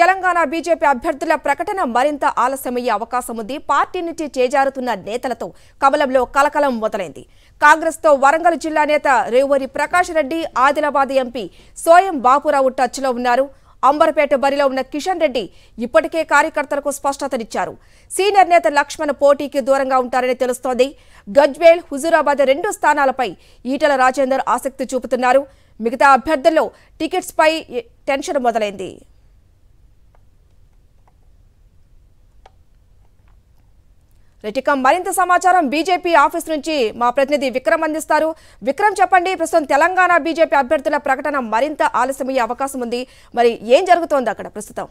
Telangana BJP అభ్యర్థుల ప్రకటన మరింత ఆలస్యమయ్యే అవకాశం ఉంది పార్టీ నుంచి చేజారుతున్న నేతలతో కమలంలో కలకలం మొదలైంది కాంగ్రెస్తో వరంగల్ జిల్లా నేత రేవూరి ప్రకాష్ రెడ్డి ఆదిలాబాద్ ఎంపీ సోయం బాపురావు టచ్లో ఉన్నారు అంబర్పేట బరిలో ఉన్న కిషన్ రెడ్డి ఇప్పటికే కార్యకర్తలకు స్పష్టతనిచ్చారు సీనియర్ నేత లక్ష్మణ్ పోటీకి దూరంగా ఉంటారని తెలుస్తోంది గజ్వేల్ హుజూరాబాద్ రెండు స్థానాలపై ఈటల రాజేందర్ ఆసక్తి చూపుతున్నారు మిగతా అభ్యర్థుల్లో టికెట్స్పై టెన్షన్ మొదలైంది ఇక మరింత సమాచారం బీజేపీ ఆఫీస్ నుంచి మా ప్రతినిధి విక్రమ్ అందిస్తారు విక్రమ్ చెప్పండి ప్రస్తుతం తెలంగాణ బీజేపీ అభ్యర్థుల ప్రకటన మరింత ఆలస్యమయ్యే అవకాశం ఉంది మరి ఏం జరుగుతోంది అక్కడ ప్రస్తుతం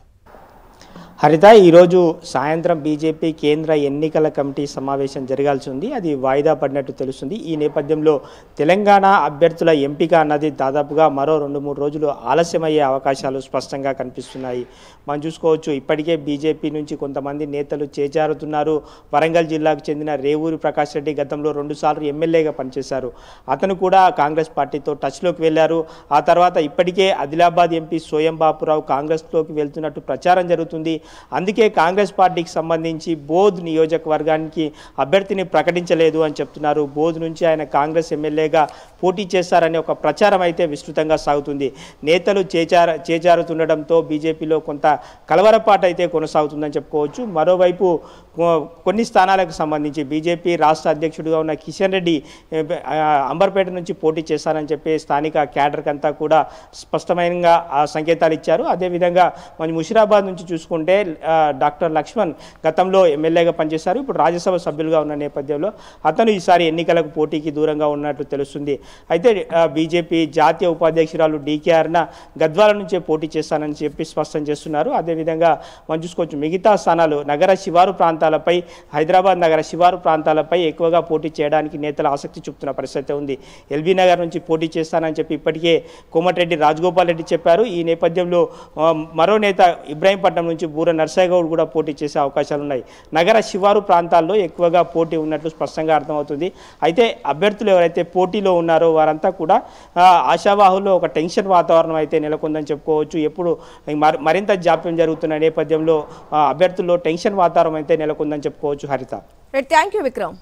హరిత ఈరోజు సాయంత్రం బీజేపీ కేంద్ర ఎన్నికల కమిటీ సమావేశం జరగాల్సి ఉంది అది వాయిదా పడినట్టు తెలుస్తుంది ఈ నేపథ్యంలో తెలంగాణ అభ్యర్థుల ఎంపిక అన్నది దాదాపుగా మరో రెండు మూడు రోజులు ఆలస్యమయ్యే అవకాశాలు స్పష్టంగా కనిపిస్తున్నాయి మనం చూసుకోవచ్చు ఇప్పటికే బీజేపీ నుంచి కొంతమంది నేతలు చేజారుతున్నారు వరంగల్ జిల్లాకు చెందిన రేవూరి ప్రకాష్ రెడ్డి గతంలో రెండుసార్లు ఎమ్మెల్యేగా పనిచేశారు అతను కూడా కాంగ్రెస్ పార్టీతో టచ్లోకి వెళ్ళారు ఆ తర్వాత ఇప్పటికే ఆదిలాబాద్ ఎంపీ సోయం బాపురావు కాంగ్రెస్లోకి వెళ్తున్నట్టు ప్రచారం జరుగుతుంది అందుకే కాంగ్రెస్ పార్టీకి సంబంధించి బోధ్ నియోజకవర్గానికి అభ్యర్థిని ప్రకటించలేదు అని చెప్తున్నారు బోధ్ నుంచి ఆయన కాంగ్రెస్ ఎమ్మెల్యేగా పోటీ చేస్తారనే ఒక ప్రచారం అయితే విస్తృతంగా సాగుతుంది నేతలు చేచార చేచారుతుండడంతో బీజేపీలో కొంత కలవరపాటు అయితే కొనసాగుతుందని చెప్పుకోవచ్చు మరోవైపు కొన్ని స్థానాలకు సంబంధించి బీజేపీ రాష్ట్ర అధ్యక్షుడిగా ఉన్న కిషన్ రెడ్డి అంబర్పేట నుంచి పోటీ చేశారని చెప్పి స్థానిక క్యాడర్కి అంతా కూడా స్పష్టమైన సంకేతాలు ఇచ్చారు అదేవిధంగా మన ముషిరాబాద్ నుంచి చూసుకుంటే డాక్టర్ లక్ష్మణ్ గతంలో ఎమ్మెల్యేగా పనిచేశారు ఇప్పుడు రాజ్యసభ సభ్యులుగా ఉన్న నేపథ్యంలో అతను ఈసారి ఎన్నికలకు పోటీకి దూరంగా ఉన్నట్లు తెలుస్తుంది అయితే బీజేపీ జాతీయ ఉపాధ్యక్షురాలు డీకేఆర్న గద్వాల నుంచే పోటీ చేస్తానని చెప్పి స్పష్టం చేస్తున్నారు అదేవిధంగా మనం చూసుకోవచ్చు మిగతా స్థానాలు నగర శివారు ప్రాంతం ప్రాంతాలపై హైదరాబాద్ నగర శివారు ప్రాంతాలపై ఎక్కువగా పోటీ చేయడానికి నేతలు ఆసక్తి చూపుతున్న పరిస్థితి ఉంది ఎల్బీ నగర్ నుంచి పోటీ చేస్తానని చెప్పి ఇప్పటికే కోమటిరెడ్డి రాజగోపాల్ రెడ్డి చెప్పారు ఈ నేపథ్యంలో మరో నేత ఇబ్రాహీంపట్నం నుంచి బూర నర్సాగౌడ్ కూడా పోటీ చేసే అవకాశాలు ఉన్నాయి నగర శివారు ప్రాంతాల్లో ఎక్కువగా పోటీ ఉన్నట్లు స్పష్టంగా అర్థమవుతుంది అయితే అభ్యర్థులు ఎవరైతే పోటీలో ఉన్నారో వారంతా కూడా ఆశావాహుల్లో ఒక టెన్షన్ వాతావరణం అయితే నెలకొందని చెప్పుకోవచ్చు ఎప్పుడు మరింత జాప్యం జరుగుతున్న నేపథ్యంలో అభ్యర్థుల్లో టెన్షన్ వాతావరణం అయితే నెలకొంది మేరకు ఉందని చెప్పుకోవచ్చు హరిత థ్యాంక్ యూ విక్రమ్